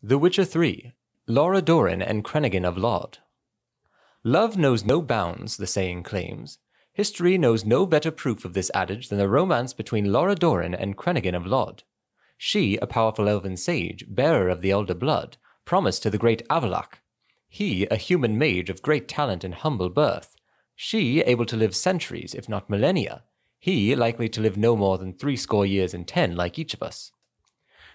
The Witcher 3, Laura Doran and Crenigan of Laud. Love knows no bounds, the saying claims. History knows no better proof of this adage than the romance between Laura Doran and Crenigan of Laud. She, a powerful elven sage, bearer of the Elder Blood, promised to the great Avalok. He, a human mage of great talent and humble birth. She, able to live centuries, if not millennia. He, likely to live no more than threescore years and ten, like each of us.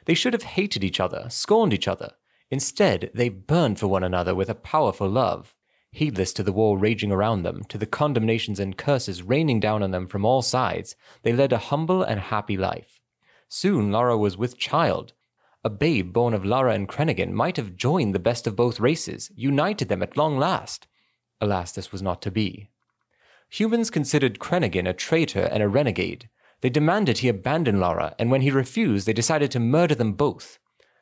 They should have hated each other, scorned each other. Instead, they burned for one another with a powerful love. Heedless to the war raging around them, to the condemnations and curses raining down on them from all sides, they led a humble and happy life. Soon Lara was with child. A babe born of Lara and Krennigan might have joined the best of both races, united them at long last. Alas, this was not to be. Humans considered Krennigan a traitor and a renegade, they demanded he abandon Lara, and when he refused, they decided to murder them both.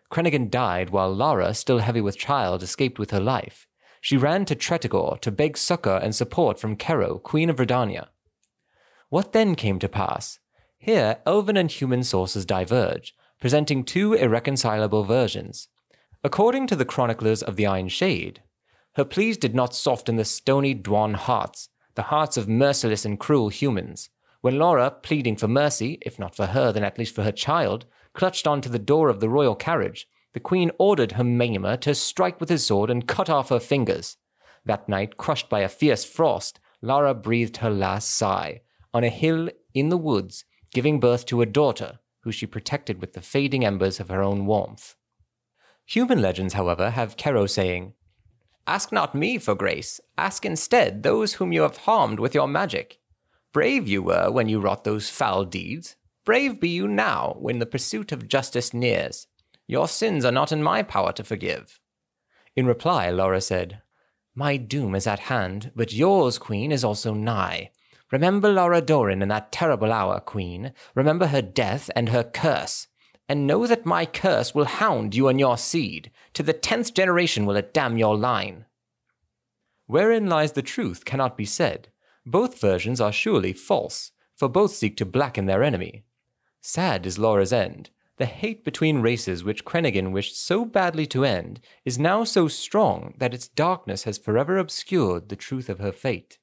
Crenigan died while Lara, still heavy with child, escaped with her life. She ran to Tretigor to beg succor and support from Kero, Queen of Redania. What then came to pass? Here, elven and human sources diverge, presenting two irreconcilable versions. According to the chroniclers of the Iron Shade, her pleas did not soften the stony Dwan hearts, the hearts of merciless and cruel humans. When Laura, pleading for mercy, if not for her, then at least for her child, clutched on to the door of the royal carriage, the queen ordered Hermima to strike with his sword and cut off her fingers. That night, crushed by a fierce frost, Lara breathed her last sigh on a hill in the woods, giving birth to a daughter, who she protected with the fading embers of her own warmth. Human legends, however, have Kero saying, Ask not me for grace, ask instead those whom you have harmed with your magic. Brave you were when you wrought those foul deeds. Brave be you now when the pursuit of justice nears. Your sins are not in my power to forgive. In reply, Laura said, My doom is at hand, but yours, Queen, is also nigh. Remember Laura Doran in that terrible hour, Queen. Remember her death and her curse. And know that my curse will hound you and your seed. To the tenth generation will it damn your line. Wherein lies the truth cannot be said, both versions are surely false, for both seek to blacken their enemy. Sad is Laura's end. The hate between races which Krennigan wished so badly to end is now so strong that its darkness has forever obscured the truth of her fate.